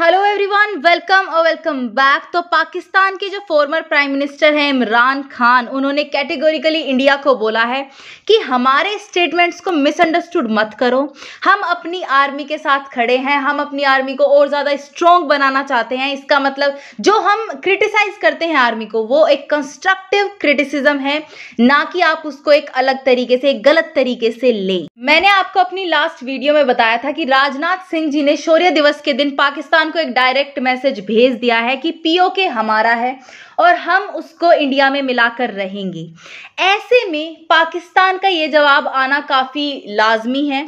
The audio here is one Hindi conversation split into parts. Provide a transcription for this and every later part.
हेलो एवरीवन वेलकम और वेलकम बैक तो पाकिस्तान के जो फॉर्मर प्राइम मिनिस्टर हैं इमरान खान उन्होंने कैटेगोरिकली इंडिया को बोला है कि हमारे स्टेटमेंट्स को मिसअंडरस्टूड मत करो हम अपनी आर्मी के साथ खड़े हैं हम अपनी आर्मी को और ज़्यादा स्ट्रॉन्ग बनाना चाहते हैं इसका मतलब जो हम क्रिटिसाइज करते हैं आर्मी को वो एक कंस्ट्रक्टिव क्रिटिसिज्म है ना कि आप उसको एक अलग तरीके से एक गलत तरीके से लें मैंने आपको अपनी लास्ट वीडियो में बताया था कि राजनाथ सिंह जी ने शौर्य दिवस के दिन पाकिस्तान पाकिस्तान को एक डायरेक्ट मैसेज भेज दिया है कि पीओके हमारा है और हम उसको इंडिया में मिलाकर रहेंगे ऐसे में पाकिस्तान का ये जवाब आना काफ़ी लाजमी है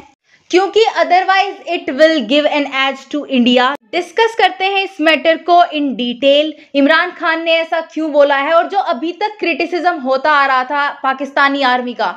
क्योंकि otherwise it will give an edge to India discuss करते हैं इस मैटर को इन डिटेल इमरान खान ने ऐसा क्यों बोला है और जो अभी तक क्रिटिसिज्म होता आ रहा था पाकिस्तानी आर्मी का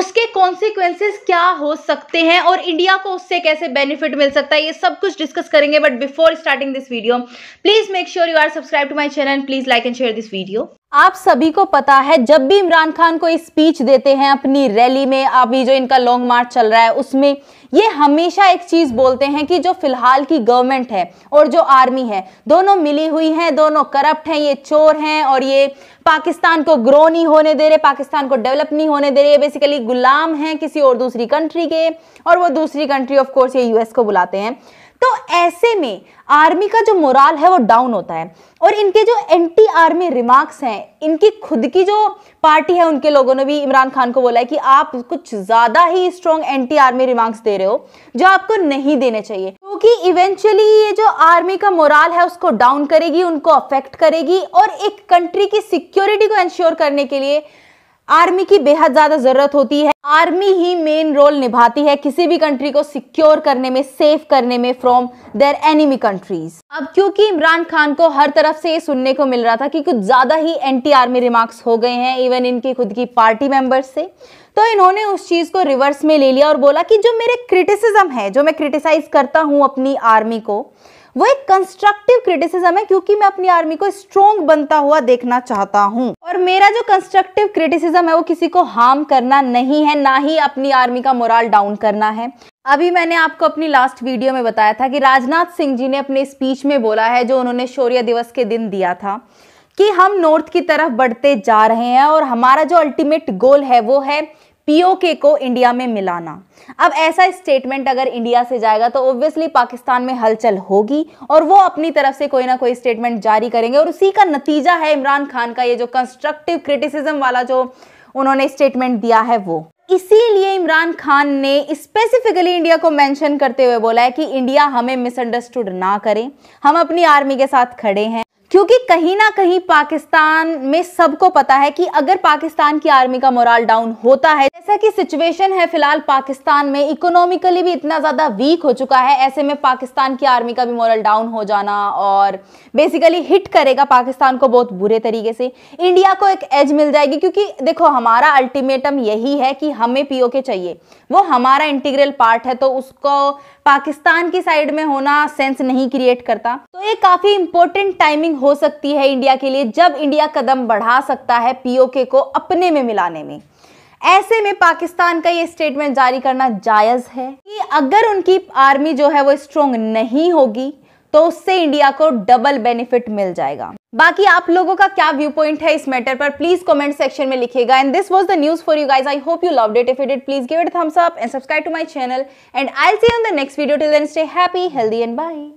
उसके कॉन्सिक्वेंसेस क्या हो सकते हैं और इंडिया को उससे कैसे बेनिफिट मिल सकता है ये सब कुछ डिस्कस करेंगे but before starting this video please make sure you are subscribe to my channel please like and share this video आप सभी को पता है जब भी इमरान खान कोई स्पीच देते हैं अपनी रैली में अभी जो इनका लॉन्ग मार्च चल रहा है उसमें ये हमेशा एक चीज़ बोलते हैं कि जो फिलहाल की गवर्नमेंट है और जो आर्मी है दोनों मिली हुई हैं दोनों करप्ट हैं ये चोर हैं और ये पाकिस्तान को ग्रो नहीं होने दे रहे पाकिस्तान को डेवलप नहीं होने दे रहे ये बेसिकली गुलाम हैं किसी और दूसरी कंट्री के और वो दूसरी कंट्री ऑफ कोर्स ये यूएस को बुलाते हैं तो ऐसे में आर्मी का जो मोराल है वो डाउन होता है और इनके जो एंटी आर्मी रिमार्क्स हैं इनकी खुद की जो पार्टी है उनके लोगों ने भी इमरान खान को बोला है कि आप कुछ ज़्यादा ही स्ट्रॉन्ग एंटी आर्मी रिमार्क्स दे रहे हो जो आपको नहीं देने चाहिए क्योंकि तो इवेंचुअली ये जो आर्मी का मोराल है उसको डाउन करेगी उनको अफेक्ट करेगी और एक कंट्री की सिक्योरिटी को एंश्योर करने के लिए आर्मी की बेहद ज्यादा जरूरत होती है आर्मी ही मेन रोल निभाती है किसी भी कंट्री को सिक्योर करने में सेफ करने में फ्रॉम देयर एनिमी कंट्रीज अब क्योंकि इमरान खान को हर तरफ से ये सुनने को मिल रहा था कि कुछ ज्यादा ही एंटी आर्मी रिमार्क्स हो गए हैं इवन इनकी खुद की पार्टी मेंबर्स से तो इन्होंने उस चीज़ को रिवर्स में ले लिया और बोला कि जो मेरे क्रिटिसिज्म है जो मैं क्रिटिसाइज करता हूँ अपनी आर्मी को वो एक कंस्ट्रक्टिव क्रिटिसिज्म है क्योंकि मैं अपनी आर्मी को स्ट्रोंग बनता हुआ देखना चाहता हूँ और मेरा जो कंस्ट्रक्टिव क्रिटिसिज्म है वो किसी को हार्म करना नहीं है ना ही अपनी आर्मी का मोरल डाउन करना है अभी मैंने आपको अपनी लास्ट वीडियो में बताया था कि राजनाथ सिंह जी ने अपने स्पीच में बोला है जो उन्होंने शौर्य दिवस के दिन दिया था कि हम नॉर्थ की तरफ बढ़ते जा रहे हैं और हमारा जो अल्टीमेट गोल है वो है पीओके को इंडिया में मिलाना अब ऐसा स्टेटमेंट अगर इंडिया से जाएगा तो ऑब्वियसली पाकिस्तान में हलचल होगी और वो अपनी तरफ से कोई ना कोई स्टेटमेंट जारी करेंगे और उसी का नतीजा है इमरान खान का ये जो कंस्ट्रक्टिव क्रिटिसिज्म वाला जो उन्होंने स्टेटमेंट दिया है वो इसीलिए इमरान खान ने स्पेसिफिकली इंडिया को मेंशन करते हुए बोला है कि इंडिया हमें मिसअंडरस्टूड ना करें हम अपनी आर्मी के साथ खड़े हैं क्योंकि कहीं ना कहीं पाकिस्तान में सबको पता है कि अगर पाकिस्तान की आर्मी का मोरल डाउन होता है जैसा कि सिचुएशन है फिलहाल पाकिस्तान में इकोनॉमिकली भी इतना ज़्यादा वीक हो चुका है ऐसे में पाकिस्तान की आर्मी का भी मोरल डाउन हो जाना और बेसिकली हिट करेगा पाकिस्तान को बहुत बुरे तरीके से इंडिया को एक एज मिल जाएगी क्योंकि देखो हमारा अल्टीमेटम यही है कि हमें के चाहिए वो हमारा इंटीग्रल पार्ट है तो उसको पाकिस्तान की साइड में होना सेंस नहीं क्रिएट करता तो ये काफ़ी इंपॉर्टेंट टाइमिंग हो सकती है इंडिया के लिए जब इंडिया कदम बढ़ा सकता है पीओके को अपने में मिलाने में ऐसे में पाकिस्तान का ये स्टेटमेंट जारी करना जायज़ है कि अगर उनकी आर्मी जो है वो स्ट्रोंग नहीं होगी तो उससे इंडिया को डबल बेनिफिट मिल जाएगा बाकी आप लोगों का क्या व्यू पॉइंट है इस मैटर पर प्लीज कमेंट सेक्शन में लिखेगा and this was the news for you guys I hope you love that if it did please give it thumbs up and subscribe to my channel and I see on the next video till then stay happy healthy and bye